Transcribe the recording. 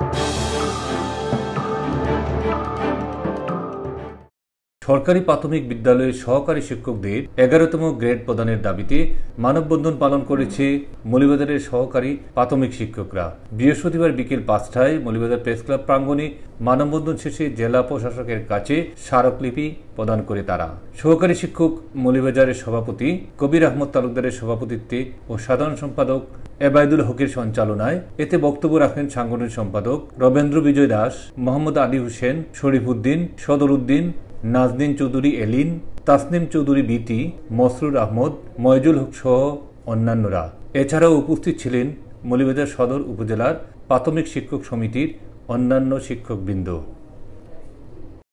Bye. সরকারি প্রাথমিক বিদ্যালয়ের সহকারী শিক্ষকদের এগারোতম গ্রেড প্রদানের দাবিতে মানববন্ধন পালন করেছে মলিবাজারের সহকারী প্রাথমিক শিক্ষকরা বৃহস্পতিবার বিকেল পাঁচটায় মলিবাজার প্রেস ক্লাব প্রাঙ্গণে মানববন্ধন শেষে জেলা প্রশাসকের কাছে স্মারকলিপি প্রদান করে তারা সহকারী শিক্ষক মলিবাজারের সভাপতি কবির আহমদ তালুকদারের সভাপতিত্বে ও সাধারণ সম্পাদক এবায়দুল হকের সঞ্চালনায় এতে বক্তব্য রাখেন সাংগঠনিক সম্পাদক রবেন্দ্র বিজয় দাস মোহাম্মদ আলী হোসেন শরীফ উদ্দিন সদর উদ্দিন নাজদিন চৌধুরী এলিন তাসনিম চৌধুরী বিটি মসরুর আহমদ ময়জুল হক সহ অন্যান্যরা এছাড়াও উপস্থিত ছিলেন মলিবাজার সদর উপজেলার প্রাথমিক শিক্ষক সমিতির অন্যান্য শিক্ষকবৃন্দ